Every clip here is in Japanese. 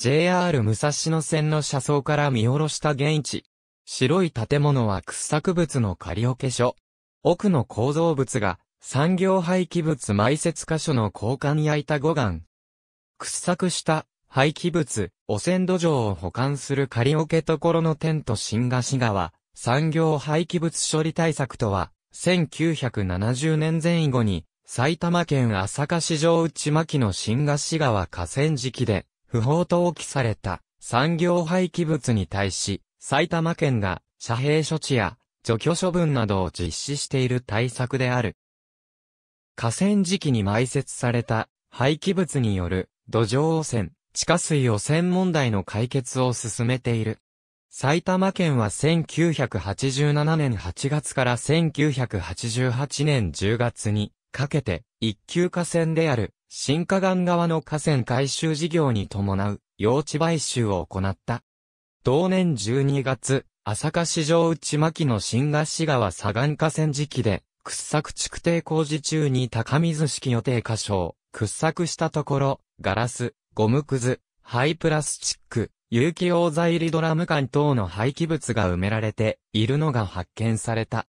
JR 武蔵野線の車窓から見下ろした現地。白い建物は掘削物の仮置所。奥の構造物が産業廃棄物埋設箇所の交換焼いた護岸。掘削した廃棄物、汚染土壌を保管する仮置所のテント新菓子川、産業廃棄物処理対策とは、1970年前後に、埼玉県朝霞市場内牧の新菓子川河川敷で、不法投棄された産業廃棄物に対し、埼玉県が遮蔽処置や除去処分などを実施している対策である。河川敷に埋設された廃棄物による土壌汚染、地下水汚染問題の解決を進めている。埼玉県は1987年8月から1988年10月にかけて一級河川である新河岸側の河川改修事業に伴う用地買収を行った。同年12月、朝霞市場内牧の新河岸川左岸河川時期で、掘削築堤工事中に高水式予定箇所を掘削したところ、ガラス、ゴムくず、廃プラスチック、有機溶剤入りドラム缶等の廃棄物が埋められているのが発見された。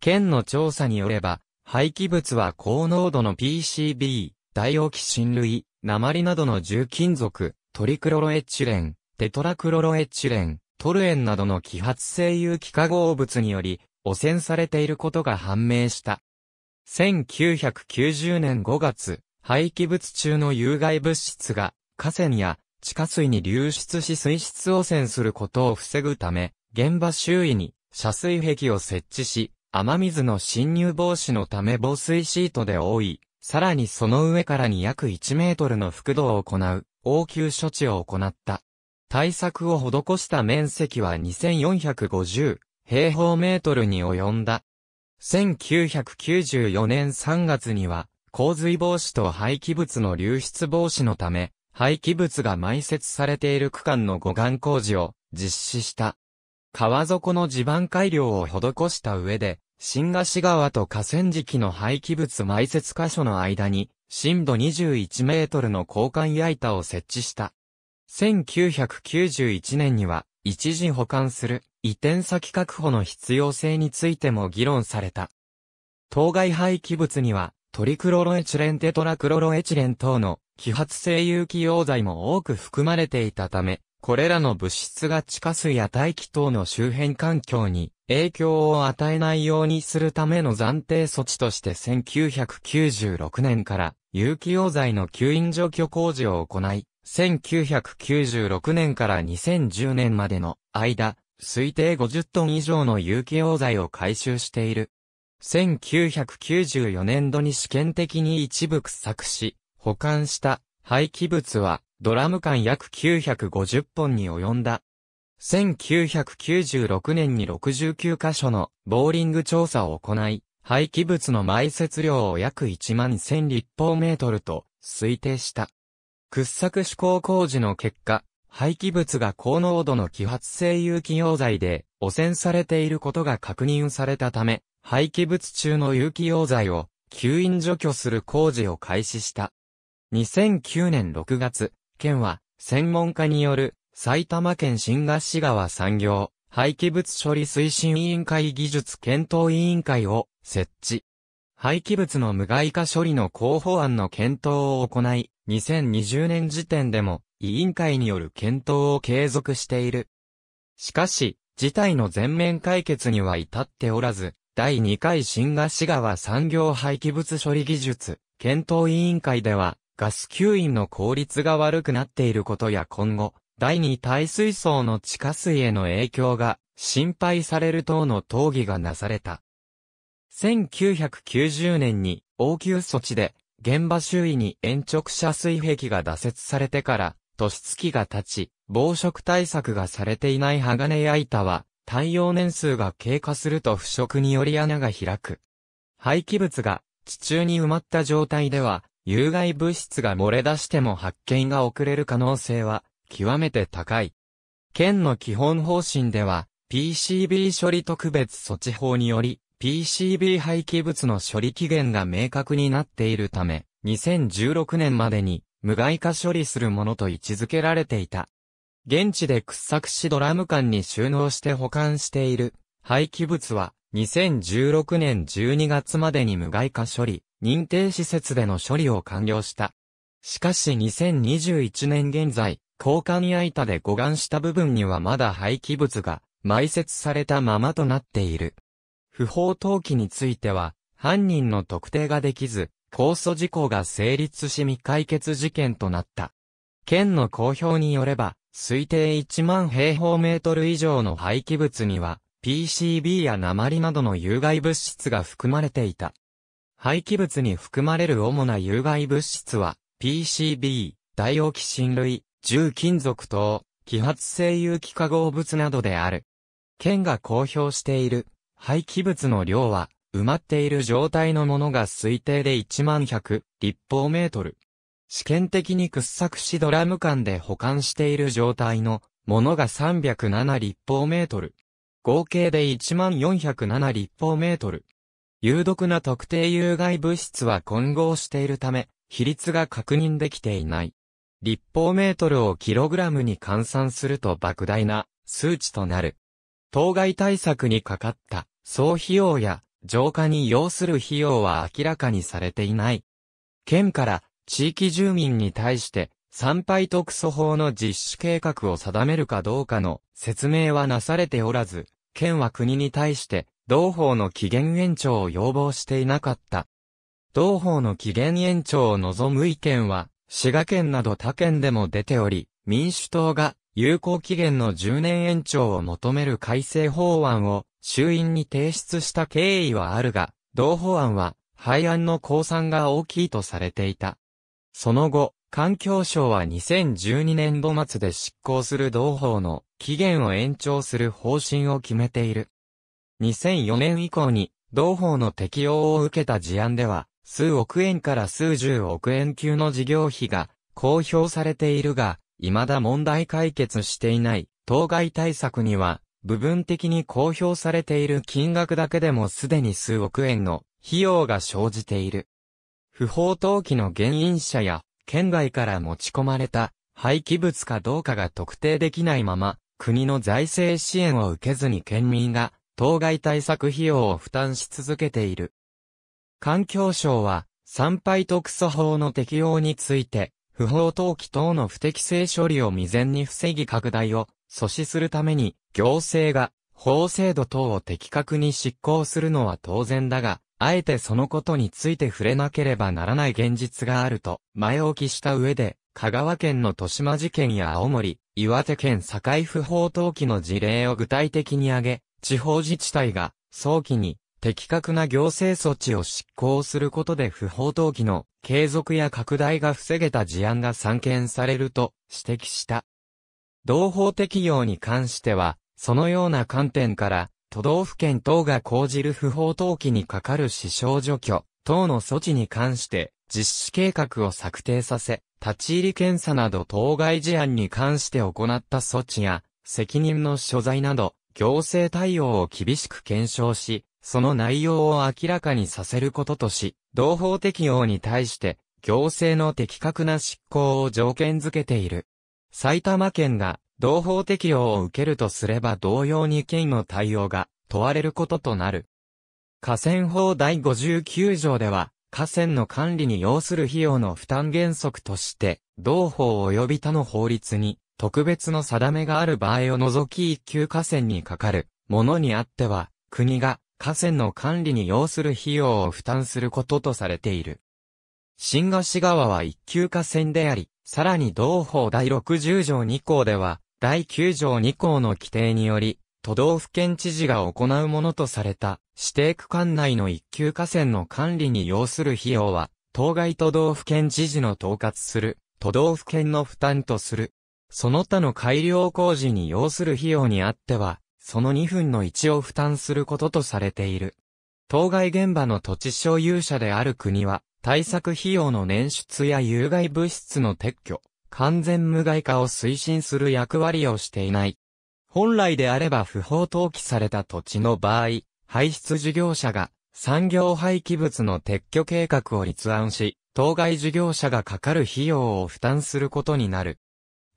県の調査によれば、廃棄物は高濃度の PCB、ダイオキシン類、鉛などの重金属、トリクロロエチレン、テトラクロロエチレン、トルエンなどの揮発性有機化合物により、汚染されていることが判明した。1990年5月、廃棄物中の有害物質が、河川や地下水に流出し水質汚染することを防ぐため、現場周囲に遮水壁を設置し、雨水の侵入防止のため防水シートで覆い、さらにその上からに約1メートルの覆土を行う、応急処置を行った。対策を施した面積は2450平方メートルに及んだ。1994年3月には、洪水防止と廃棄物の流出防止のため、廃棄物が埋設されている区間の護岸工事を実施した。川底の地盤改良を施した上で、新河岸川と河川敷の廃棄物埋設箇所の間に、深度21メートルの交換矢板を設置した。1991年には、一時保管する移転先確保の必要性についても議論された。当該廃棄物には、トリクロロエチレンテトラクロロエチレン等の揮発性有機溶剤も多く含まれていたため、これらの物質が地下水や大気等の周辺環境に影響を与えないようにするための暫定措置として1996年から有機溶剤の吸引除去工事を行い、1996年から2010年までの間、推定50トン以上の有機溶剤を回収している。1994年度に試験的に一部掘削し、保管した廃棄物はドラム缶約950本に及んだ。1996年に69カ所のボーリング調査を行い、廃棄物の埋設量を約1万1000立方メートルと推定した。掘削施工工事の結果、廃棄物が高濃度の揮発性有機溶剤で汚染されていることが確認されたため、廃棄物中の有機溶剤を吸引除去する工事を開始した。2009年6月、県は専門家による埼玉県新菓市川産業、廃棄物処理推進委員会技術検討委員会を設置。廃棄物の無害化処理の候補案の検討を行い、2020年時点でも委員会による検討を継続している。しかし、事態の全面解決には至っておらず、第2回新菓市川産業廃棄物処理技術検討委員会では、ガス吸引の効率が悪くなっていることや今後、第二耐水槽の地下水への影響が心配される等の討議がなされた。1990年に応急措置で現場周囲に延直射水壁が打設されてから突出が立ち、防食対策がされていない鋼や板は耐用年数が経過すると腐食により穴が開く。廃棄物が地中に埋まった状態では、有害物質が漏れ出しても発見が遅れる可能性は極めて高い。県の基本方針では、PCB 処理特別措置法により、PCB 廃棄物の処理期限が明確になっているため、2016年までに無害化処理するものと位置づけられていた。現地で掘削しドラム缶に収納して保管している廃棄物は2016年12月までに無害化処理、認定施設での処理を完了した。しかし2021年現在、交換や板で護岸した部分にはまだ廃棄物が埋設されたままとなっている。不法投棄については、犯人の特定ができず、控訴事項が成立し未解決事件となった。県の公表によれば、推定1万平方メートル以上の廃棄物には、PCB や鉛などの有害物質が含まれていた。廃棄物に含まれる主な有害物質は、PCB、ダイオキシン類、重金属等、揮発性有機化合物などである。県が公表している廃棄物の量は、埋まっている状態のものが推定で1万100立方メートル。試験的に掘削しドラム缶で保管している状態のものが307立方メートル。合計で1万407立方メートル。有毒な特定有害物質は混合しているため、比率が確認できていない。立方メートルをキログラムに換算すると莫大な数値となる。当該対策にかかった総費用や浄化に要する費用は明らかにされていない。県から地域住民に対して参拝特措法の実施計画を定めるかどうかの説明はなされておらず、県は国に対して同法の期限延長を要望していなかった。同法の期限延長を望む意見は滋賀県など他県でも出ており、民主党が有効期限の10年延長を求める改正法案を衆院に提出した経緯はあるが、同法案は廃案の降参が大きいとされていた。その後、環境省は2012年度末で執行する同法の期限を延長する方針を決めている。2004年以降に同法の適用を受けた事案では、数億円から数十億円級の事業費が公表されているが、未だ問題解決していない当該対策には、部分的に公表されている金額だけでもすでに数億円の費用が生じている。不法投棄の原因者や、県外から持ち込まれた廃棄物かどうかが特定できないまま、国の財政支援を受けずに県民が、当該対策費用を負担し続けている。環境省は、参拝特措法の適用について、不法投棄等の不適正処理を未然に防ぎ拡大を阻止するために、行政が法制度等を的確に執行するのは当然だが、あえてそのことについて触れなければならない現実があると前置きした上で、香川県の豊島事件や青森、岩手県境不法投棄の事例を具体的に挙げ、地方自治体が早期に的確な行政措置を執行することで不法投棄の継続や拡大が防げた事案が散見されると指摘した。同法適用に関しては、そのような観点から、都道府県等が講じる不法投棄にかかる支障除去等の措置に関して実施計画を策定させ、立ち入り検査など当該事案に関して行った措置や責任の所在など行政対応を厳しく検証し、その内容を明らかにさせることとし、同法適用に対して、行政の的確な執行を条件づけている。埼玉県が同法適用を受けるとすれば同様に県の対応が問われることとなる。河川法第59条では、河川の管理に要する費用の負担原則として、同法及び他の法律に特別の定めがある場合を除き一級河川にかかるものにあっては、国が河川の管理に要する費用を負担することとされている。新河岸川は一級河川であり、さらに同法第60条2項では、第9条2項の規定により、都道府県知事が行うものとされた、指定区間内の一級河川の管理に要する費用は、当該都道府県知事の統括する、都道府県の負担とする。その他の改良工事に要する費用にあっては、その2分の1を負担することとされている。当該現場の土地所有者である国は、対策費用の捻出や有害物質の撤去、完全無害化を推進する役割をしていない。本来であれば不法投棄された土地の場合、排出事業者が産業廃棄物の撤去計画を立案し、当該事業者がかかる費用を負担することになる。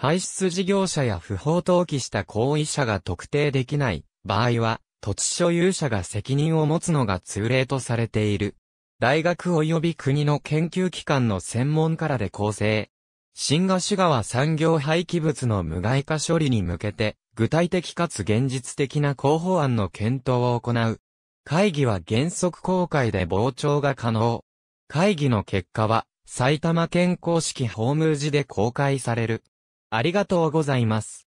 排出事業者や不法投棄した行為者が特定できない場合は、土地所有者が責任を持つのが通例とされている。大学及び国の研究機関の専門家らで構成。新河市川産業廃棄物の無害化処理に向けて、具体的かつ現実的な広報案の検討を行う。会議は原則公開で傍聴が可能。会議の結果は、埼玉県公式ホーム時で公開される。ありがとうございます。